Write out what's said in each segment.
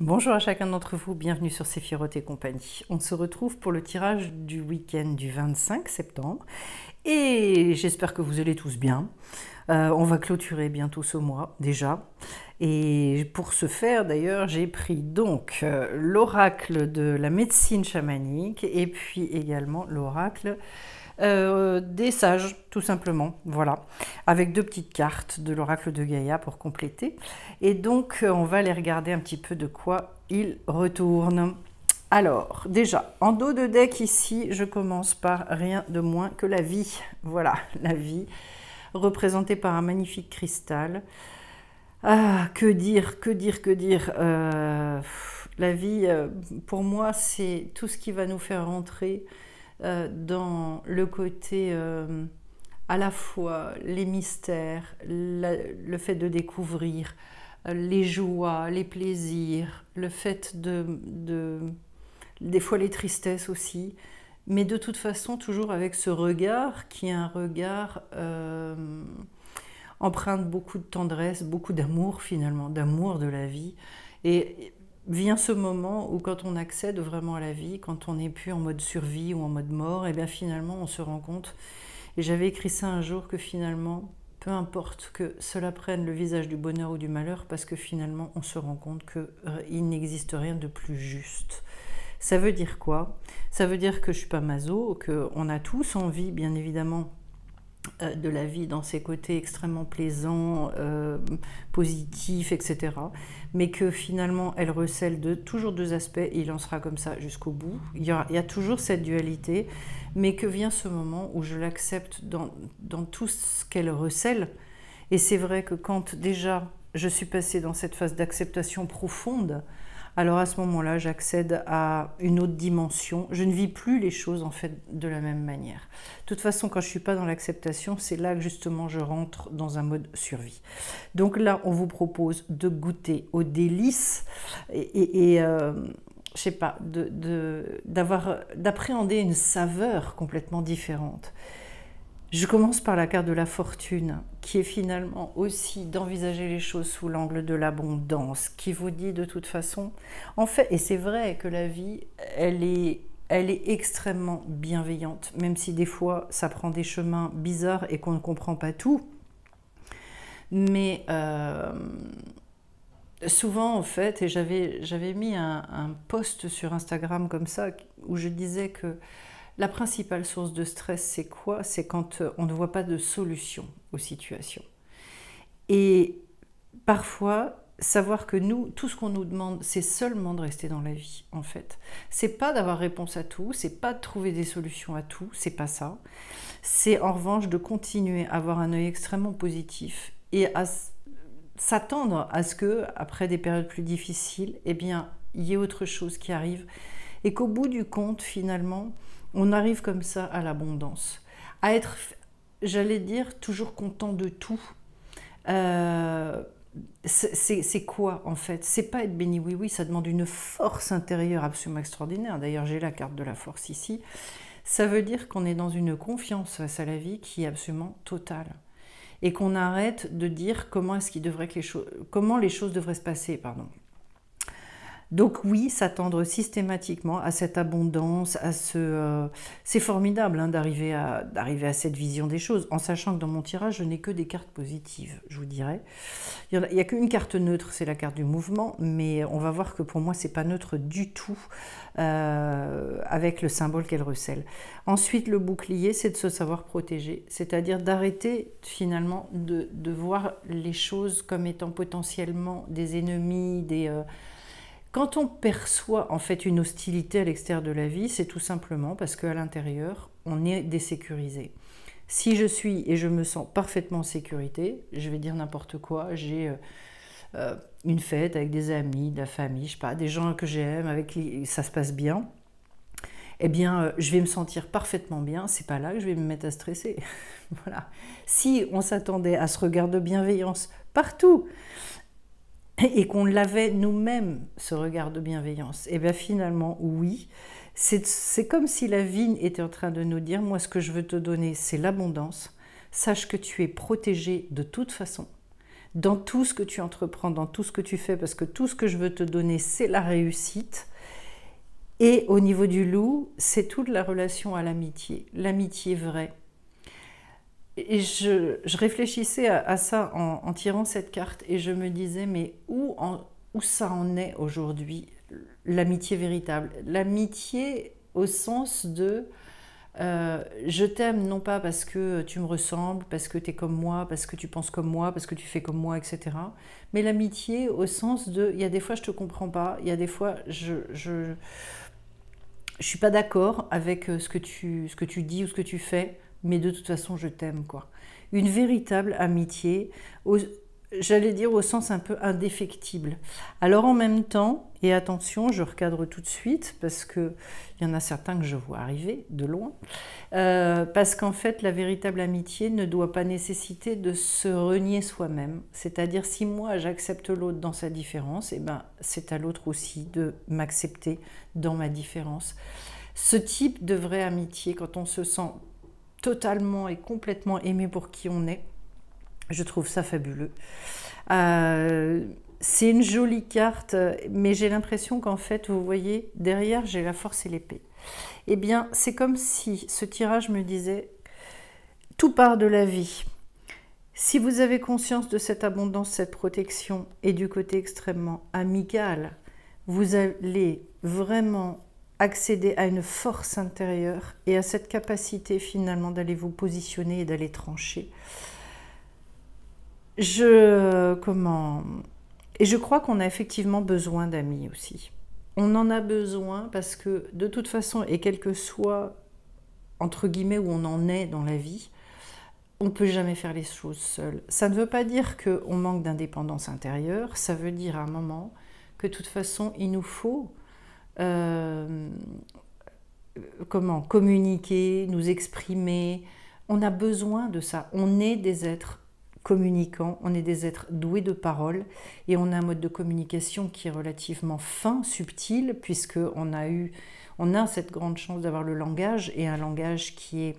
Bonjour à chacun d'entre vous, bienvenue sur Sephiroth et compagnie. On se retrouve pour le tirage du week-end du 25 septembre et j'espère que vous allez tous bien. Euh, on va clôturer bientôt ce mois déjà. Et pour ce faire, d'ailleurs, j'ai pris donc euh, l'oracle de la médecine chamanique et puis également l'oracle euh, des sages, tout simplement, voilà, avec deux petites cartes de l'oracle de Gaïa pour compléter. Et donc, euh, on va aller regarder un petit peu de quoi il retourne Alors, déjà, en dos de deck ici, je commence par rien de moins que la vie. Voilà, la vie, représentée par un magnifique cristal. Ah, que dire, que dire, que dire euh, La vie, pour moi, c'est tout ce qui va nous faire rentrer euh, dans le côté euh, à la fois les mystères, le fait de découvrir, euh, les joies, les plaisirs, le fait de, de, des fois les tristesses aussi, mais de toute façon toujours avec ce regard qui est un regard de beaucoup de tendresse, beaucoup d'amour finalement, d'amour de la vie. Et vient ce moment où quand on accède vraiment à la vie, quand on n'est plus en mode survie ou en mode mort, et eh bien finalement on se rend compte, et j'avais écrit ça un jour, que finalement, peu importe que cela prenne le visage du bonheur ou du malheur, parce que finalement on se rend compte qu'il euh, n'existe rien de plus juste. Ça veut dire quoi Ça veut dire que je suis pas maso, qu'on a tous envie, bien évidemment, euh, de la vie dans ses côtés extrêmement plaisants, euh, positifs, etc. Mais que finalement, elle recèle de, toujours deux aspects il en sera comme ça jusqu'au bout. Il y, a, toujours cette dualité, mais que vient ce moment où je l'accepte dans, dans tout ce qu'elle recèle. Et c'est vrai que quand déjà je suis passée dans cette phase d'acceptation profonde, alors à ce moment-là, j'accède à une autre dimension. Je ne vis plus les choses en fait de la même manière. De toute façon, quand je ne suis pas dans l'acceptation, c'est là que justement je rentre dans un mode survie. Donc là, on vous propose de goûter aux délices et, et, euh, je sais pas, de, d'appréhender une saveur complètement différente. Je commence par la carte de la fortune, qui est finalement aussi d'envisager les choses sous l'angle de l'abondance, qui vous dit de toute façon, en fait, et c'est vrai que la vie, elle est, elle est extrêmement bienveillante, même si des fois ça prend des chemins bizarres et qu'on ne comprend pas tout. Mais euh, souvent, en fait, et j'avais mis un, un post sur Instagram comme ça, où je disais que la principale source de stress, c'est quoi C'est quand euh, on ne voit pas de solution aux situations. Et parfois, savoir que nous, tout ce qu'on nous demande, c'est seulement de rester dans la vie, en fait. C'est pas d'avoir réponse à tout, c'est pas de trouver des solutions à tout, c'est pas ça. C'est en revanche de continuer à avoir un œil extrêmement positif et à s'attendre à ce que, après des périodes plus difficiles, eh bien, il y ait autre chose qui arrive et qu'au bout du compte, finalement, on arrive comme ça à l'abondance. À être, j'allais dire, toujours content de tout. Euh, c'est quoi en fait C'est pas être béni, oui, oui, ça demande une force intérieure absolument extraordinaire. D'ailleurs, j'ai la carte de la force ici. Ça veut dire qu'on est dans une confiance face à la vie qui est absolument totale. Et qu'on arrête de dire comment, est-ce que les comment les choses devraient se passer. Pardon. Donc oui, s'attendre systématiquement à cette abondance, à ce, euh, c'est formidable hein, d'arriver à d'arriver à cette vision des choses, en sachant que dans mon tirage, je n'ai que des cartes positives, je vous dirais. Il n'y a, qu'une carte neutre, c'est la carte du mouvement, mais on va voir que pour moi, ce n'est pas neutre du tout euh, avec le symbole qu'elle recèle. Ensuite, le bouclier, c'est de se savoir protéger, c'est-à-dire d'arrêter finalement de, voir les choses comme étant potentiellement des ennemis, des euh, quand on perçoit en fait une hostilité à l'extérieur de la vie, c'est tout simplement parce qu'à l'intérieur, on est désécurisé. Si je suis et je me sens parfaitement en sécurité, je vais dire n'importe quoi, j'ai euh, euh, une fête avec des amis, de la famille, je sais des gens que j'aime, avec qui ça se passe bien, eh bien, euh, je vais me sentir parfaitement bien. C'est pas là que je vais me mettre à stresser. voilà. Si on s'attendait à ce regard de bienveillance partout, et qu'on l'avait nous-mêmes, ce regard de bienveillance, et eh bien finalement, oui, c'est comme si la vigne était en train de nous dire, moi ce que je veux te donner, c'est l'abondance, sache que tu es protégé de toute façon, dans tout ce que tu entreprends, dans tout ce que tu fais, parce que tout ce que je veux te donner, c'est la réussite. Et au niveau du loup, c'est toute la relation à l'amitié, l'amitié vraie, et je, réfléchissais à, ça en, tirant cette carte et je me disais, mais où, ça en est aujourd'hui, l'amitié véritable L'amitié au sens de euh, je t'aime non pas parce que tu me ressembles, parce que tu es comme moi, parce que tu penses comme moi, parce que tu fais comme moi, etc. Mais l'amitié au sens de, il y a des fois je te comprends pas, il y a des fois je, je, je suis pas d'accord avec euh, ce que tu dis ou ce que tu fais mais de toute façon, je t'aime, quoi. Une véritable amitié, j'allais dire au sens un peu indéfectible. Alors en même temps, et attention, je recadre tout de suite parce que il y en a certains que je vois arriver de loin, euh, parce qu'en fait, la véritable amitié ne doit pas nécessiter de se renier soi-même. C'est-à-dire, si moi j'accepte l'autre dans sa différence, et eh ben c'est à l'autre aussi de m'accepter dans ma différence. Ce type de vraie amitié, quand on se sent totalement et complètement aimé pour qui on est. Je trouve ça fabuleux. Euh, c'est une jolie carte, mais j'ai l'impression qu'en fait, vous voyez, derrière, j'ai la force et l'épée. Eh bien, c'est comme si ce tirage me disait, tout part de la vie. Si vous avez conscience de cette abondance, cette protection, et du côté extrêmement amical, vous allez vraiment accéder à une force intérieure et à cette capacité finalement d'aller vous positionner et d'aller trancher. Je comment et je crois qu'on a effectivement besoin d'amis aussi. On en a besoin parce que de toute façon et quel que soit entre guillemets où on en est dans la vie, on peut jamais faire les choses seul. Ça ne veut pas dire qu'on manque d'indépendance intérieure. Ça veut dire à un moment que de toute façon il nous faut euh, comment communiquer, nous exprimer. On a besoin de ça. On est des êtres communicants, on est des êtres doués de parole et on a un mode de communication qui est relativement fin, subtil, puisque a eu, on a cette grande chance d'avoir le langage et un langage qui est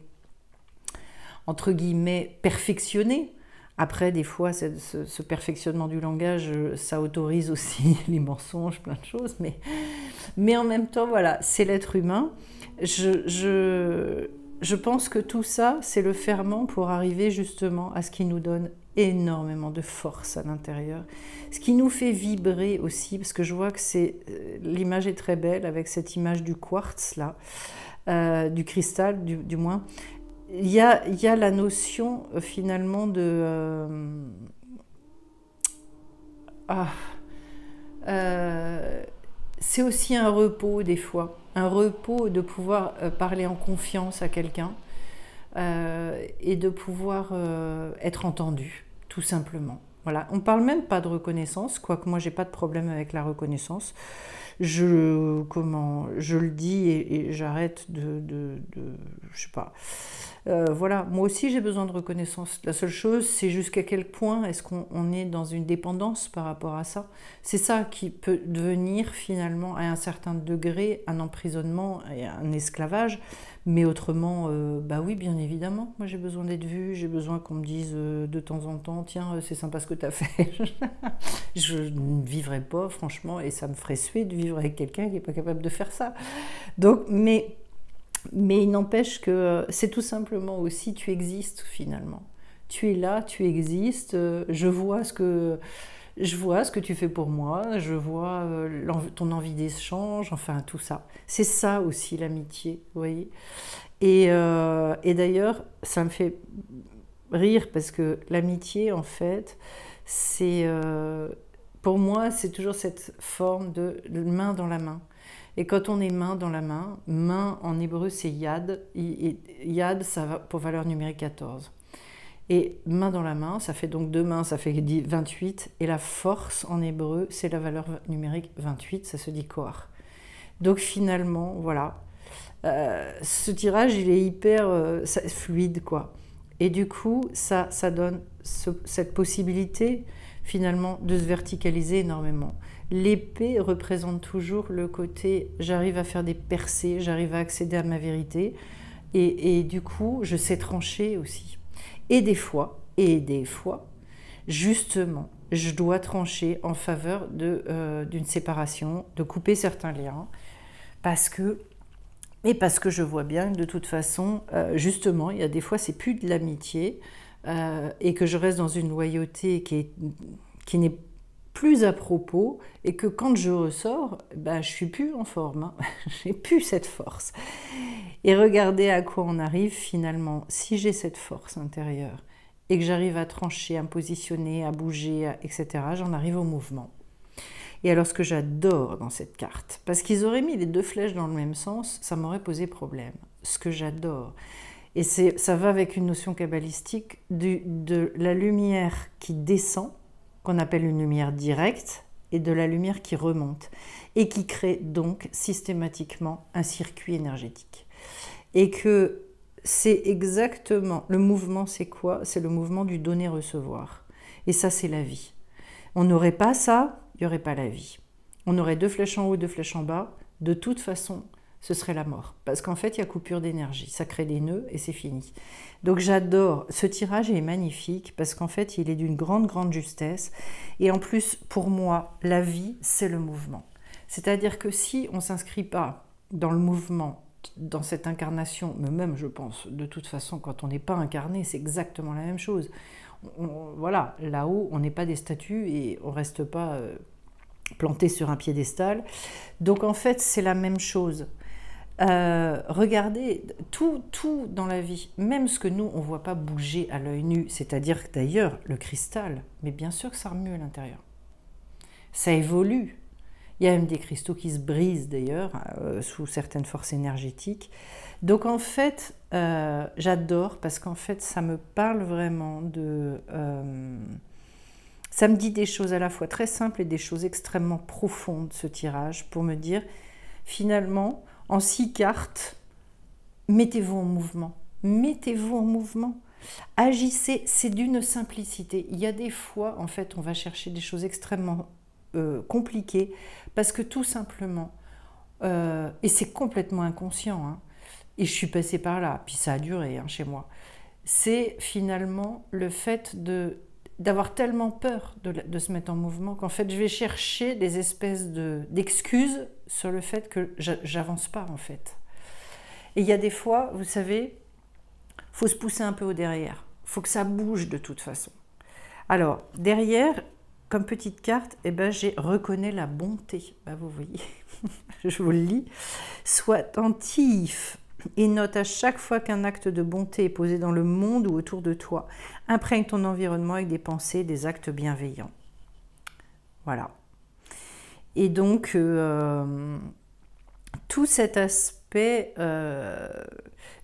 entre guillemets perfectionné après, des fois, ce, perfectionnement du langage, euh, ça autorise aussi les mensonges, plein de choses, mais, mais en même temps, voilà, c'est l'être humain. Je, je, je pense que tout ça, c'est le ferment pour arriver justement à ce qui nous donne énormément de force à l'intérieur. Ce qui nous fait vibrer aussi, parce que je vois que c'est euh, l'image est très belle avec cette image du quartz là, euh, du cristal du, du moins il y a, la notion euh, finalement de... Euh, ah, euh, c'est aussi un repos des fois, un repos de pouvoir parler en confiance à quelqu'un et de pouvoir être entendu, tout simplement. Voilà, on parle même pas de reconnaissance, quoique moi j'ai pas de problème avec la reconnaissance je, comment, je le dis et, j'arrête de, de, Je sais pas. Euh, voilà, moi aussi j'ai besoin de reconnaissance. La seule chose, c'est jusqu'à quel point est-ce qu'on est dans une dépendance par rapport à ça. C'est ça qui peut devenir finalement à un certain degré un emprisonnement et un esclavage, mais autrement, euh, bah oui, bien évidemment. Moi, j'ai besoin d'être vue, j'ai besoin qu'on me dise euh, de temps en temps, tiens, euh, c'est sympa ce que tu as fait. je ne vivrais pas, franchement, et ça me ferait suer de vivre avec quelqu'un qui n'est pas capable de faire ça. Donc, mais, mais il n'empêche que c'est tout simplement aussi, tu existes finalement. Tu es là, tu existes, je vois ce que je vois ce que tu fais pour moi, je vois euh, ton envie d'échange, enfin tout ça. C'est ça aussi l'amitié, vous voyez. Et, euh, d'ailleurs, ça me fait rire parce que l'amitié, en fait, c'est euh, pour moi, c'est toujours cette forme de main dans la main. Et quand on est main dans la main, main en hébreu c'est yad, et yad ça va pour valeur numérique 14. Et main dans la main, ça fait donc deux mains, ça fait 28. Et la force en hébreu, c'est la valeur numérique 28, ça se dit koar. Donc finalement, voilà. Euh, ce tirage, il est hyper euh, fluide, quoi. Et du coup, ça, ça donne cette possibilité, finalement, de se verticaliser énormément. L'épée représente toujours le côté j'arrive à faire des percées, j'arrive à accéder à ma vérité. et du coup, je sais trancher aussi. Et des fois, et des fois, justement, je dois trancher en faveur euh, d'une séparation, de couper certains liens, parce que et parce que je vois bien que de toute façon, euh, justement, il y a des fois, c'est plus de l'amitié euh, et que je reste dans une loyauté qui, n'est qui plus à propos et que quand je ressors, ben, je suis plus en forme, hein. j'ai plus cette force. Et regardez à quoi on arrive finalement. Si j'ai cette force intérieure et que j'arrive à trancher, à me positionner, à bouger, etc., j'en arrive au mouvement. Et alors ce que j'adore dans cette carte, parce qu'ils auraient mis les deux flèches dans le même sens, ça m'aurait posé problème. Ce que j'adore, et ça va avec une notion kabbalistique de la lumière qui descend qu'on appelle une lumière directe, et de la lumière qui remonte, et qui crée donc systématiquement un circuit énergétique. Et que c'est exactement, le mouvement c'est quoi C'est le mouvement du donner-recevoir. Et ça c'est la vie. On n'aurait pas ça, il n'y aurait pas la vie. On aurait deux flèches en haut, deux flèches en bas. De toute façon, ce serait la mort. Parce qu'en fait, il y a coupure d'énergie, ça crée des nœuds et c'est fini. Donc j'adore, ce tirage est magnifique parce qu'en fait, il est d'une grande, grande justesse. Et en plus, pour moi, la vie, c'est le mouvement. C'est-à-dire que si on ne s'inscrit pas dans le mouvement, dans cette incarnation, mais même, je pense, de toute façon, quand on n'est pas incarné, c'est exactement la même chose. voilà, là-haut, on n'est pas des statues et on reste pas... Euh, planté sur un piédestal. Donc en fait, c'est la même chose. Euh, regardez, tout, tout dans la vie, même ce que nous, on voit pas bouger à l'œil nu, c'est-à-dire d'ailleurs le cristal, mais bien sûr que ça remue à l'intérieur. Ça évolue. Il y a même des cristaux qui se brisent d'ailleurs euh, sous certaines forces énergétiques. Donc en fait, euh, j'adore parce qu'en fait, ça me parle vraiment de... ça me dit des choses à la fois très simples et des choses extrêmement profondes, ce tirage, pour me dire, finalement, en six cartes. Mettez-vous en mouvement. Mettez-vous en mouvement. Agissez, c'est d'une simplicité. Il y a des fois, en fait, on va chercher des choses extrêmement euh, compliquées parce que tout simplement, euh, et c'est complètement inconscient, hein, et je suis passée par là, puis ça a duré hein, chez moi, c'est finalement le fait de d'avoir tellement peur de, se mettre en mouvement qu'en fait je vais chercher des espèces d'excuses sur le fait que j'avance pas en fait. Et il y a des fois, vous savez, faut se pousser un peu au derrière. Faut que ça bouge de toute façon. Alors derrière, comme petite carte, et eh ben, j'ai reconnais la bonté. Bah, vous voyez, je vous le lis. Sois attentif et note à chaque fois qu'un acte de bonté est posé dans le monde ou autour de toi. Imprègne ton environnement avec des pensées, des actes bienveillants. Voilà. Et donc, euh, tout cet aspect, euh,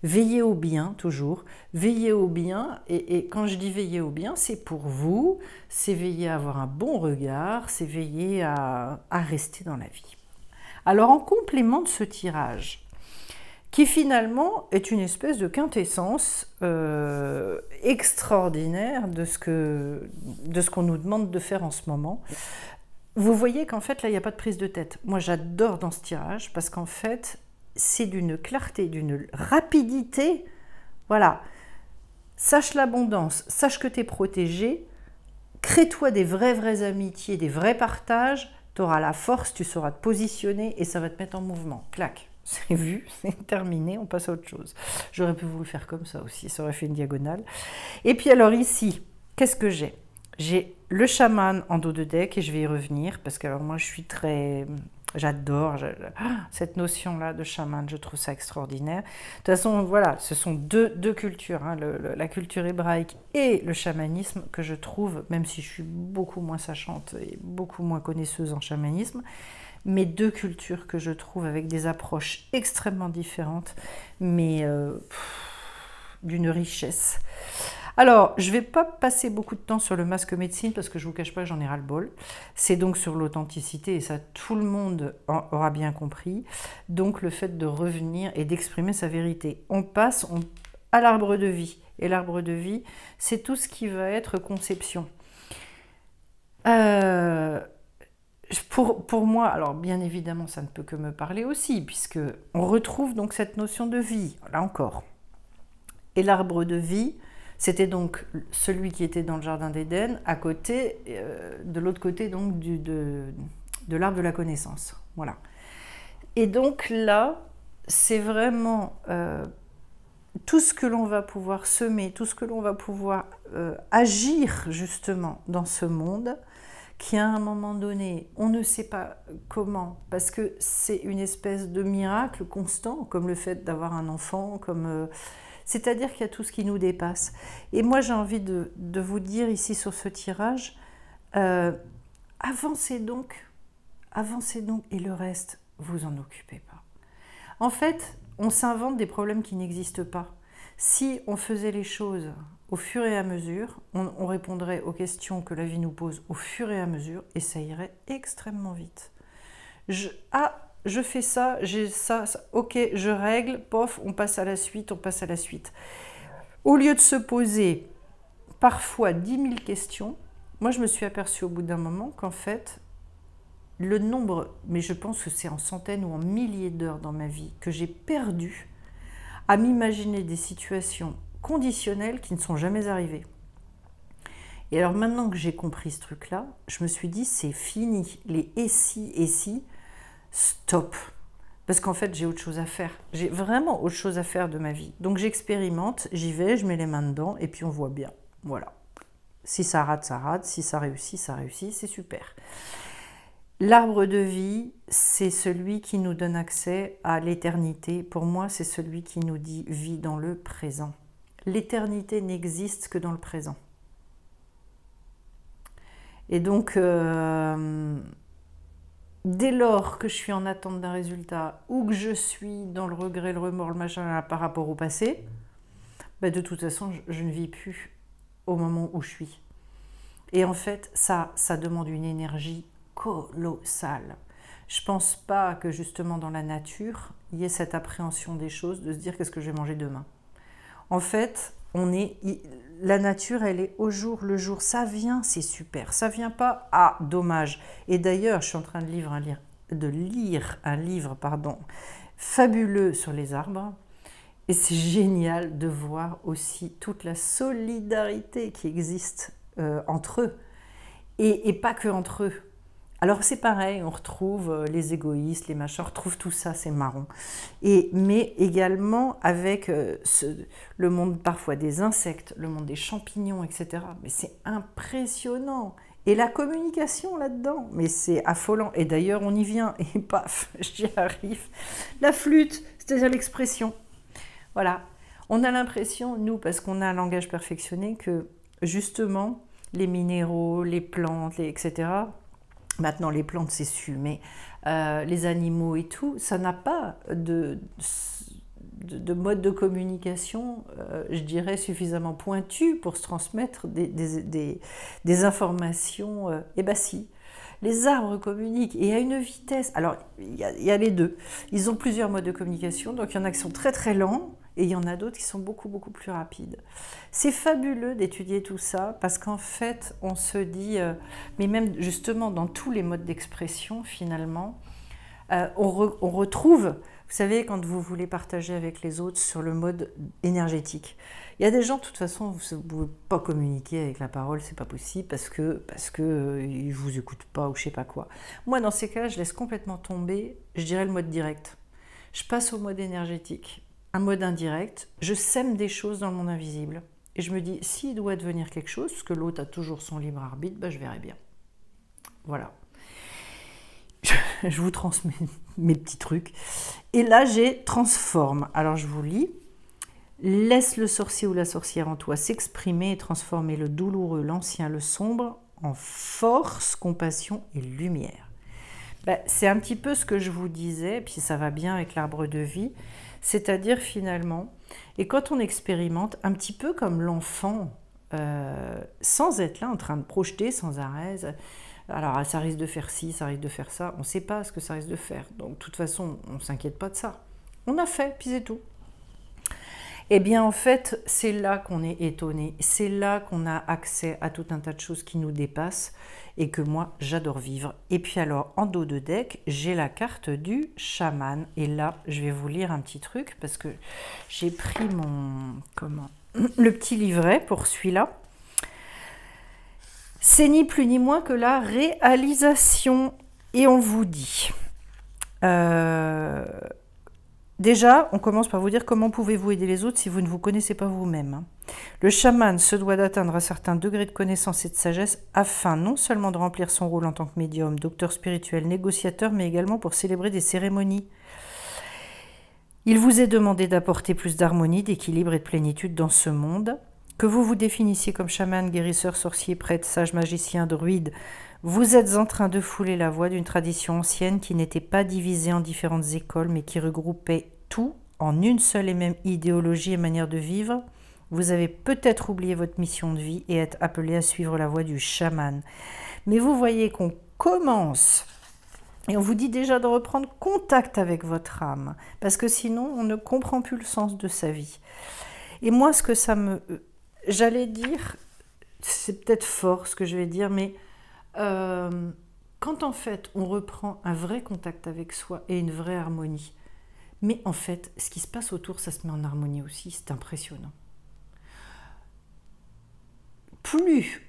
veillez au bien, toujours, veillez au bien, et, quand je dis veillez au bien, c'est pour vous, c'est veiller à avoir un bon regard, c'est veiller à, rester dans la vie. Alors, en complément de ce tirage, qui finalement est une espèce de quintessence euh, extraordinaire de ce que de ce qu'on nous demande de faire en ce moment. Vous voyez qu'en fait, là, il n'y a pas de prise de tête. Moi, j'adore dans ce tirage parce qu'en fait, c'est d'une clarté, d'une rapidité. Voilà. Sache l'abondance, sache que tu es protégé, crée-toi des vraies, vraies amitiés, des vrais partages, tu auras la force, tu sauras te positionner et ça va te mettre en mouvement. Clac, c'est vu, c'est terminé, on passe à autre chose. J'aurais pu vous le faire comme ça aussi, ça aurait fait une diagonale. Et puis alors ici, qu'est-ce que j'ai j'ai le chaman en dos de deck et je vais y revenir parce que alors moi je suis très j'adore cette notion-là de chaman, je trouve ça extraordinaire. De toute façon, voilà, ce sont deux, deux cultures, hein, la culture hébraïque et le chamanisme que je trouve, même si je suis beaucoup moins sachante et beaucoup moins connaisseuse en chamanisme, mais deux cultures que je trouve avec des approches extrêmement différentes, mais euh, d'une richesse. Alors, je ne vais pas passer beaucoup de temps sur le masque médecine parce que je ne vous cache pas j'en ai ras-le-bol. C'est donc sur l'authenticité et ça, tout le monde aura bien compris. Donc, le fait de revenir et d'exprimer sa vérité. On passe à l'arbre de vie. Et l'arbre de vie, c'est tout ce qui va être conception. Euh, pour, pour, moi, alors bien évidemment, ça ne peut que me parler aussi, puisque on retrouve donc cette notion de vie, là encore. Et l'arbre de vie, c'était donc celui qui était dans le Jardin d'Éden, à côté, euh, de l'autre côté donc de, de l'arbre de la connaissance. Voilà. Et donc là, c'est vraiment euh, tout ce que l'on va pouvoir semer, tout ce que l'on va pouvoir euh, agir justement dans ce monde, qui à un moment donné, on ne sait pas comment, parce que c'est une espèce de miracle constant, comme le fait d'avoir un enfant, comme... C'est-à-dire qu'il y a tout ce qui nous dépasse. Et moi, j'ai envie de, vous dire ici sur ce tirage, euh, avancez donc, avancez donc, et le reste, vous en occupez pas. En fait, on s'invente des problèmes qui n'existent pas. Si on faisait les choses au fur et à mesure, on, répondrait aux questions que la vie nous pose au fur et à mesure, et ça irait extrêmement vite. Ah, je fais ça, j'ai ça, ok, je règle, pof, on passe à la suite, on passe à la suite. Au lieu de se poser parfois 10 000 questions, moi je me suis aperçue au bout d'un moment qu'en fait, le nombre, mais je pense que c'est en centaines ou en milliers d'heures dans ma vie, que j'ai perdu à m'imaginer des situations conditionnelles qui ne sont jamais arrivées. Et alors maintenant que j'ai compris ce truc-là, je me suis dit c'est fini, les et si, et si, stop. Parce qu'en fait, j'ai autre chose à faire. J'ai vraiment autre chose à faire de ma vie. Donc j'expérimente, j'y vais, je mets les mains dedans et puis on voit bien. Voilà. Si ça rate, ça rate. Si ça réussit, ça réussit. C'est super. L'arbre de vie, c'est celui qui nous donne accès à l'éternité. Pour moi, c'est celui qui nous dit vie dans le présent. L'éternité n'existe que dans le présent. Et donc, euh, dès lors que je suis en attente d'un résultat ou que je suis dans le regret, le remords, le machin par rapport au passé, bah, de toute façon, je, ne vis plus au moment où je suis. Et en fait, ça, ça demande une énergie colossale. Je pense pas que justement dans la nature, il y ait cette appréhension des choses de se dire qu'est-ce que je vais manger demain. En fait, on est la nature, elle est au jour le jour. Ça vient, c'est super. Ça vient pas, ah, dommage. Et d'ailleurs, je suis en train de lire un, livre, de lire un livre pardon, fabuleux sur les arbres. Et c'est génial de voir aussi toute la solidarité qui existe euh, entre eux. et, pas que entre eux. Alors c'est pareil, on retrouve euh, les égoïstes, les machins, on retrouve tout ça, c'est marrant. Et, mais également avec euh, le monde parfois des insectes, le monde des champignons, etc. Mais c'est impressionnant. Et la communication là-dedans, mais c'est affolant. Et d'ailleurs, on y vient, et paf, j'y arrive. La flûte, c'est-à-dire l'expression. Voilà. On a l'impression, nous, parce qu'on a un langage perfectionné, que justement, les minéraux, les plantes, etc., Maintenant, les plantes, c'est su, mais euh, les animaux et tout, ça n'a pas de, mode de communication, euh, je dirais, suffisamment pointu pour se transmettre des, informations. Euh, eh bien, si. Les arbres communiquent et à une vitesse. Alors, il y, y, a les deux. Ils ont plusieurs modes de communication, donc il y en a qui sont très très lents et il y en a d'autres qui sont beaucoup, beaucoup plus rapides. C'est fabuleux d'étudier tout ça parce qu'en fait, on se dit, euh, mais même justement dans tous les modes d'expression, finalement, euh, on, retrouve, vous savez, quand vous voulez partager avec les autres sur le mode énergétique. Il y a des gens, de toute façon, vous ne pouvez pas communiquer avec la parole, c'est pas possible parce que parce que euh, ils vous écoutent pas ou je sais pas quoi. Moi, dans ces cas-là, je laisse complètement tomber, je dirais le mode direct. Je passe au mode énergétique mode indirect, je sème des choses dans le monde invisible. Et je me dis, s'il doit devenir quelque chose, parce que l'autre a toujours son libre arbitre, bah, je verrai bien. Voilà. Je vous transmets mes petits trucs. Et là, j'ai transforme. Alors, je vous lis. Laisse le sorcier ou la sorcière en toi s'exprimer et transformer le douloureux, l'ancien, le sombre en force, compassion et lumière. Bah, c'est un petit peu ce que je vous disais, puis ça va bien avec l'arbre de vie. C'est-à-dire finalement, et quand on expérimente, un petit peu comme l'enfant, euh, sans être là en train de projeter sans arrêt, euh, alors ah, ça risque de faire ci, ça risque de faire ça, on ne sait pas ce que ça risque de faire. Donc de toute façon, on ne s'inquiète pas de ça. On a fait, puis c'est tout eh bien en fait, c'est là qu'on est étonné, c'est là qu'on a accès à tout un tas de choses qui nous dépassent et que moi j'adore vivre. Et puis alors, en dos de deck, j'ai la carte du chaman. Et là, je vais vous lire un petit truc parce que j'ai pris mon... comment le petit livret pour celui-là. C'est ni plus ni moins que la réalisation. Et on vous dit... Euh, Déjà, on commence par vous dire comment pouvez-vous aider les autres si vous ne vous connaissez pas vous-même. Hein. Le chaman se doit d'atteindre un certain degré de connaissance et de sagesse afin non seulement de remplir son rôle en tant que médium, docteur spirituel, négociateur, mais également pour célébrer des cérémonies. Il vous est demandé d'apporter plus d'harmonie, d'équilibre et de plénitude dans ce monde. Que vous vous définissiez comme chaman, guérisseur, sorcier, prêtre, sage, magicien, druide, vous êtes en train de fouler la voie d'une tradition ancienne qui n'était pas divisée en différentes écoles, mais qui regroupait tout en une seule et même idéologie et manière de vivre. Vous avez peut-être oublié votre mission de vie et êtes appelé à suivre la voie du chaman. Mais vous voyez qu'on commence et on vous dit déjà de reprendre contact avec votre âme, parce que sinon on ne comprend plus le sens de sa vie. Et moi, ce que ça me... J'allais dire, c'est peut-être fort ce que je vais dire, mais euh, quand en fait on reprend un vrai contact avec soi et une vraie harmonie, mais en fait ce qui se passe autour, ça se met en harmonie aussi, c'est impressionnant. Plus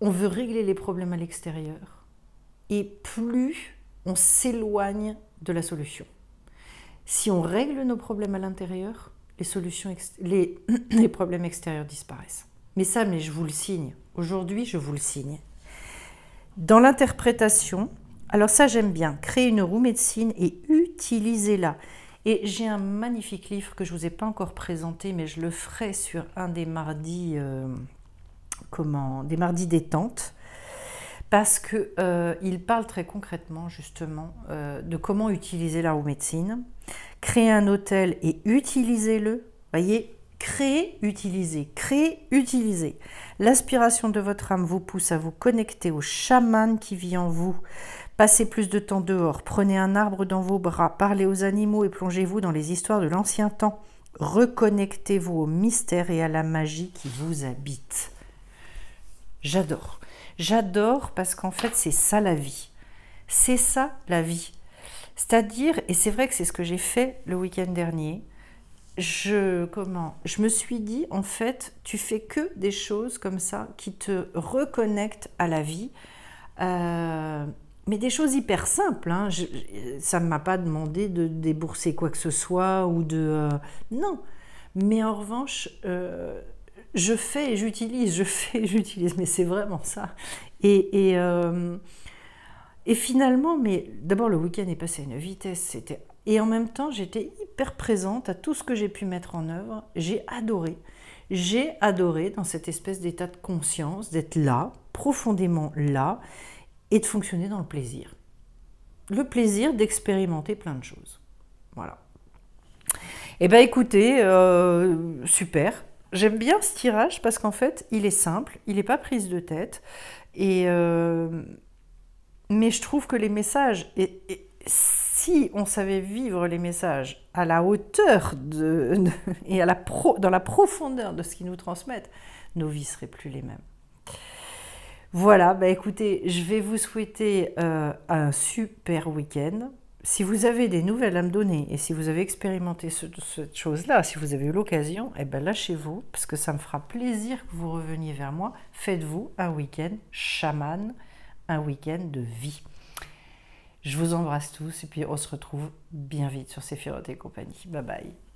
on veut régler les problèmes à l'extérieur, et plus on s'éloigne de la solution. Si on règle nos problèmes à l'intérieur, les, solutions les, les problèmes extérieurs disparaissent. Mais ça, mais je vous le signe. Aujourd'hui, je vous le signe. Dans l'interprétation, alors ça j'aime bien, créer une roue médecine et utiliser la Et j'ai un magnifique livre que je ne vous ai pas encore présenté, mais je le ferai sur un des mardis, euh, comment, des mardis détente, parce qu'il euh, parle très concrètement justement euh, de comment utiliser la roue médecine, créer un hôtel et utiliser le Voyez, Créer, utiliser, créer, utiliser. L'aspiration de votre âme vous pousse à vous connecter au chaman qui vit en vous. Passez plus de temps dehors, prenez un arbre dans vos bras, parlez aux animaux et plongez-vous dans les histoires de l'ancien temps. Reconnectez-vous au mystère et à la magie qui vous habite. J'adore. J'adore parce qu'en fait, c'est ça la vie. C'est ça la vie. C'est-à-dire, et c'est vrai que c'est ce que j'ai fait le week-end dernier, je, comment, je me suis dit, en fait, tu fais que des choses comme ça qui te reconnectent à la vie. Euh, mais des choses hyper simples. Hein. ça ne m'a pas demandé de débourser quoi que ce soit ou de... Euh, non. Mais en revanche, euh, je fais et j'utilise, je fais et j'utilise. Mais c'est vraiment ça. Et, et, et finalement, mais d'abord le week-end est passé à une vitesse. C'était et en même temps, j'étais hyper présente à tout ce que j'ai pu mettre en œuvre. J'ai adoré. J'ai adoré dans cette espèce d'état de conscience d'être là, profondément là, et de fonctionner dans le plaisir. Le plaisir d'expérimenter plein de choses. Voilà. et eh ben écoutez, euh, super. J'aime bien ce tirage parce qu'en fait, il est simple, il n'est pas prise de tête. Et euh, mais je trouve que les messages... Et, et, si on savait vivre les messages à la hauteur de, et à la dans la profondeur de ce qu'ils nous transmettent, nos vies seraient plus les mêmes. Voilà, bah écoutez, je vais vous souhaiter euh, un super week-end. Si vous avez des nouvelles à me donner et si vous avez expérimenté cette chose-là, si vous avez eu l'occasion, et eh ben lâchez-vous parce que ça me fera plaisir que vous reveniez vers moi. Faites-vous un week-end chaman, un week-end de vie. Je vous embrasse tous et puis on se retrouve bien vite sur Sephiroth et compagnie. Bye bye.